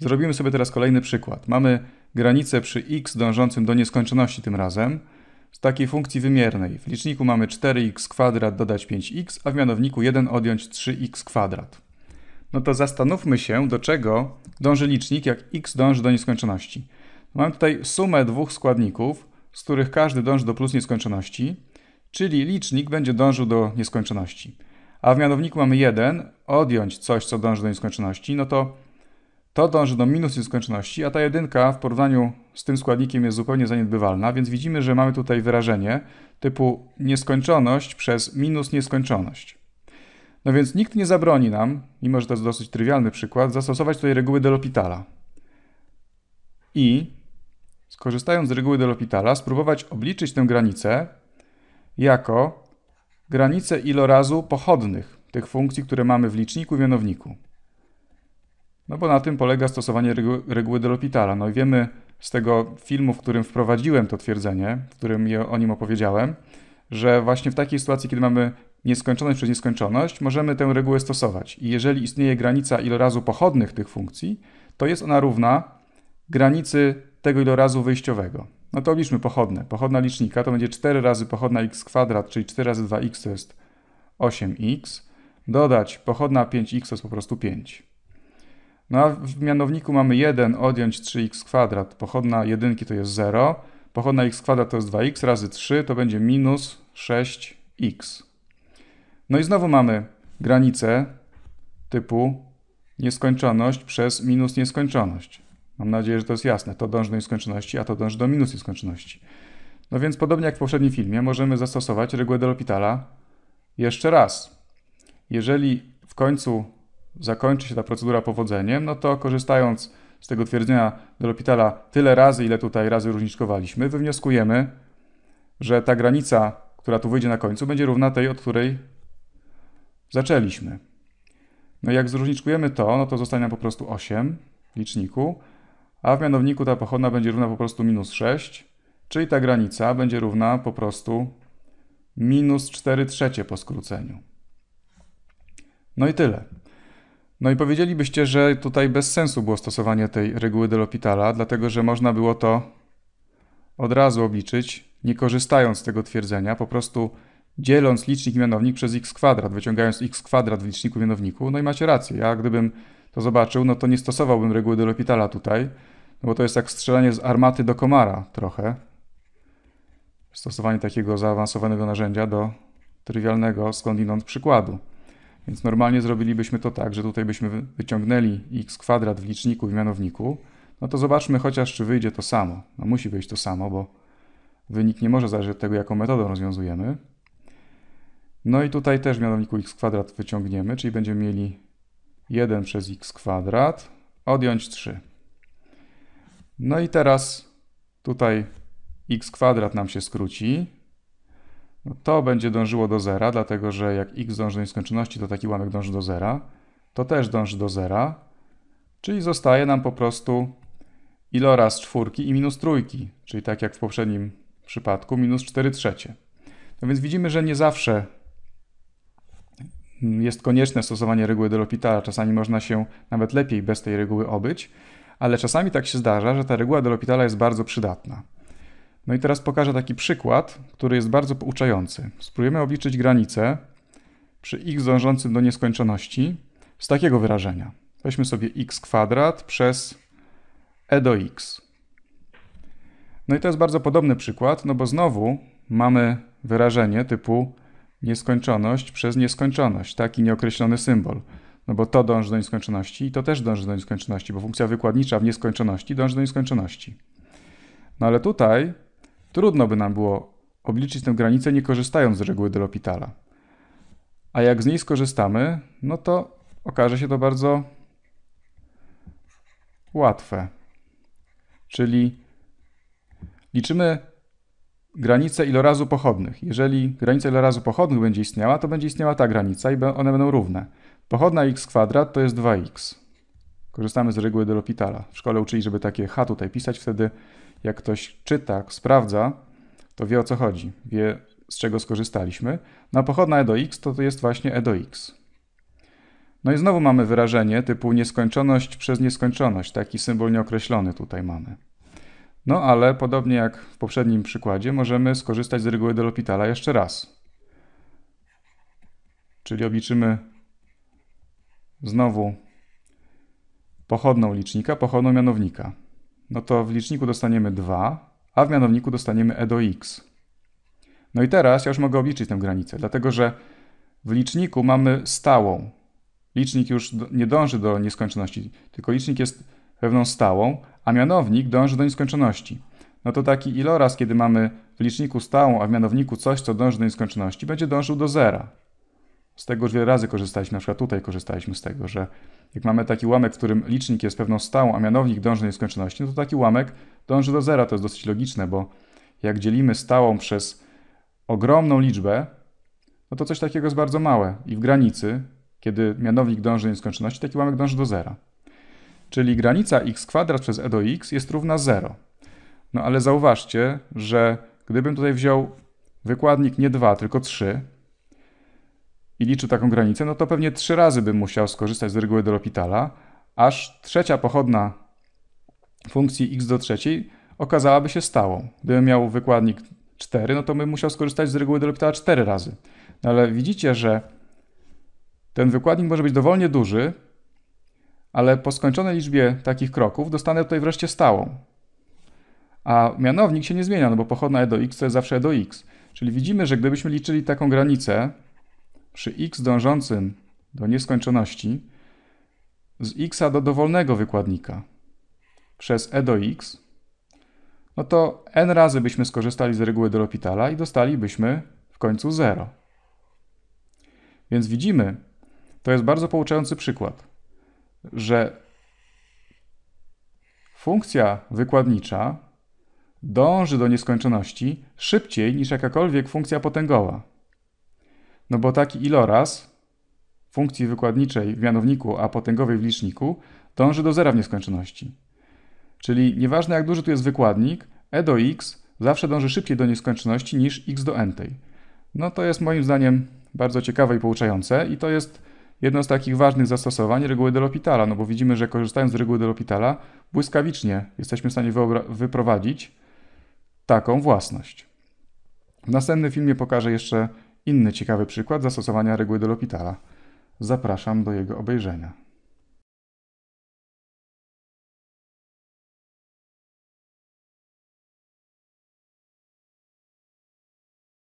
Mhm. Zrobimy sobie teraz kolejny przykład. Mamy granicę przy x dążącym do nieskończoności tym razem z takiej funkcji wymiernej. W liczniku mamy 4x kwadrat dodać 5x, a w mianowniku 1 odjąć 3x kwadrat. No to zastanówmy się, do czego dąży licznik, jak x dąży do nieskończoności. Mam tutaj sumę dwóch składników, z których każdy dąży do plus nieskończoności, czyli licznik będzie dążył do nieskończoności. A w mianowniku mamy 1, odjąć coś, co dąży do nieskończoności, no to to dąży do minus nieskończoności, a ta jedynka w porównaniu z tym składnikiem jest zupełnie zaniedbywalna, więc widzimy, że mamy tutaj wyrażenie typu nieskończoność przez minus nieskończoność. No więc nikt nie zabroni nam, mimo że to jest dosyć trywialny przykład, zastosować tutaj reguły Delopitala. I skorzystając z reguły Delopitala spróbować obliczyć tę granicę jako granicę ilorazu pochodnych tych funkcji, które mamy w liczniku i mianowniku. No bo na tym polega stosowanie regu reguły Delopitala. No i wiemy z tego filmu, w którym wprowadziłem to twierdzenie, w którym je, o nim opowiedziałem, że właśnie w takiej sytuacji, kiedy mamy nieskończoność przez nieskończoność, możemy tę regułę stosować. I jeżeli istnieje granica ilorazu pochodnych tych funkcji, to jest ona równa granicy tego ilorazu wyjściowego. No to liczmy pochodne. Pochodna licznika to będzie 4 razy pochodna x kwadrat, czyli 4 razy 2x to jest 8x. Dodać pochodna 5x to jest po prostu 5. No a w mianowniku mamy 1 odjąć 3x kwadrat. Pochodna jedynki to jest 0. Pochodna x kwadrat to jest 2x razy 3 to będzie minus 6x. No i znowu mamy granicę typu nieskończoność przez minus nieskończoność. Mam nadzieję, że to jest jasne. To dąży do nieskończoności, a to dąży do minus nieskończoności. No więc podobnie jak w poprzednim filmie możemy zastosować regułę L'Hopitala jeszcze raz. Jeżeli w końcu zakończy się ta procedura powodzeniem, no to korzystając z tego twierdzenia Dolopitala tyle razy, ile tutaj razy różniczkowaliśmy, wywnioskujemy, że ta granica, która tu wyjdzie na końcu, będzie równa tej, od której zaczęliśmy. No jak zróżniczkujemy to, no to zostanie nam po prostu 8 w liczniku, a w mianowniku ta pochodna będzie równa po prostu minus 6, czyli ta granica będzie równa po prostu minus 4 trzecie po skróceniu. No i tyle. No i powiedzielibyście, że tutaj bez sensu było stosowanie tej reguły Delopitala, dlatego że można było to od razu obliczyć, nie korzystając z tego twierdzenia, po prostu dzieląc licznik i mianownik przez x kwadrat, wyciągając x kwadrat w liczniku i mianowniku, no i macie rację. Ja gdybym to zobaczył, no to nie stosowałbym reguły Delopitala tutaj, no bo to jest jak strzelanie z armaty do komara trochę. Stosowanie takiego zaawansowanego narzędzia do trywialnego skądinąd przykładu. Więc normalnie zrobilibyśmy to tak, że tutaj byśmy wyciągnęli x kwadrat w liczniku i mianowniku. No to zobaczmy chociaż, czy wyjdzie to samo. No musi wyjść to samo, bo wynik nie może zależeć od tego, jaką metodą rozwiązujemy. No i tutaj też w mianowniku x kwadrat wyciągniemy, czyli będziemy mieli 1 przez x kwadrat, odjąć 3. No i teraz tutaj x kwadrat nam się skróci, no to będzie dążyło do zera, dlatego że jak x dąży do nieskończoności, to taki łamek dąży do zera. To też dąży do zera, czyli zostaje nam po prostu iloraz czwórki i minus trójki, czyli tak jak w poprzednim przypadku, minus 4 trzecie. No więc widzimy, że nie zawsze jest konieczne stosowanie reguły l'hopitala. Czasami można się nawet lepiej bez tej reguły obyć, ale czasami tak się zdarza, że ta reguła l'hopitala jest bardzo przydatna. No i teraz pokażę taki przykład, który jest bardzo pouczający. Spróbujemy obliczyć granicę przy x dążącym do nieskończoności z takiego wyrażenia. Weźmy sobie x kwadrat przez e do x. No i to jest bardzo podobny przykład, no bo znowu mamy wyrażenie typu nieskończoność przez nieskończoność, taki nieokreślony symbol. No bo to dąży do nieskończoności i to też dąży do nieskończoności, bo funkcja wykładnicza w nieskończoności dąży do nieskończoności. No ale tutaj Trudno by nam było obliczyć tę granicę nie korzystając z reguły L'Hopitala. A jak z niej skorzystamy, no to okaże się to bardzo łatwe. Czyli liczymy granicę ilorazu pochodnych. Jeżeli granica ilorazu pochodnych będzie istniała, to będzie istniała ta granica i one będą równe. Pochodna x kwadrat to jest 2x. Korzystamy z reguły L'Hopitala. W szkole uczyli, żeby takie h tutaj pisać, wtedy jak ktoś czyta, sprawdza, to wie o co chodzi, wie z czego skorzystaliśmy. No a pochodna e do x to, to jest właśnie e do x. No i znowu mamy wyrażenie typu nieskończoność przez nieskończoność. Taki symbol nieokreślony tutaj mamy. No ale podobnie jak w poprzednim przykładzie możemy skorzystać z reguły L'Hopitala jeszcze raz. Czyli obliczymy znowu pochodną licznika, pochodną mianownika no to w liczniku dostaniemy 2, a w mianowniku dostaniemy e do x. No i teraz ja już mogę obliczyć tę granicę, dlatego że w liczniku mamy stałą. Licznik już nie dąży do nieskończoności, tylko licznik jest pewną stałą, a mianownik dąży do nieskończoności. No to taki iloraz, kiedy mamy w liczniku stałą, a w mianowniku coś, co dąży do nieskończoności, będzie dążył do zera z tego już wiele razy korzystaliśmy, na przykład tutaj korzystaliśmy z tego, że jak mamy taki ułamek, w którym licznik jest pewną stałą, a mianownik dąży do nieskończoności, no to taki ułamek dąży do zera. To jest dosyć logiczne, bo jak dzielimy stałą przez ogromną liczbę, no to coś takiego jest bardzo małe. I w granicy, kiedy mianownik dąży do nieskończoności, taki ułamek dąży do zera. Czyli granica x kwadrat przez e do x jest równa 0. No ale zauważcie, że gdybym tutaj wziął wykładnik nie 2, tylko 3, i liczył taką granicę, no to pewnie trzy razy bym musiał skorzystać z reguły L'Hopitala, aż trzecia pochodna funkcji x do trzeciej okazałaby się stałą. Gdybym miał wykładnik 4, no to bym musiał skorzystać z reguły L'Hopitala 4 razy. No ale widzicie, że ten wykładnik może być dowolnie duży, ale po skończonej liczbie takich kroków dostanę tutaj wreszcie stałą. A mianownik się nie zmienia, no bo pochodna e do x to jest zawsze e do x. Czyli widzimy, że gdybyśmy liczyli taką granicę, przy x dążącym do nieskończoności z x do dowolnego wykładnika przez e do x, no to n razy byśmy skorzystali z reguły L'Hopitala i dostalibyśmy w końcu 0. Więc widzimy, to jest bardzo pouczający przykład, że funkcja wykładnicza dąży do nieskończoności szybciej niż jakakolwiek funkcja potęgowa. No bo taki iloraz funkcji wykładniczej w mianowniku, a potęgowej w liczniku dąży do zera w nieskończoności. Czyli nieważne jak duży tu jest wykładnik, e do x zawsze dąży szybciej do nieskończoności niż x do n tej. No to jest moim zdaniem bardzo ciekawe i pouczające i to jest jedno z takich ważnych zastosowań reguły Delopitala, no bo widzimy, że korzystając z reguły Delopitala błyskawicznie jesteśmy w stanie wyprowadzić taką własność. W następnym filmie pokażę jeszcze Inny ciekawy przykład zastosowania reguły L'Hopitala. Zapraszam do jego obejrzenia.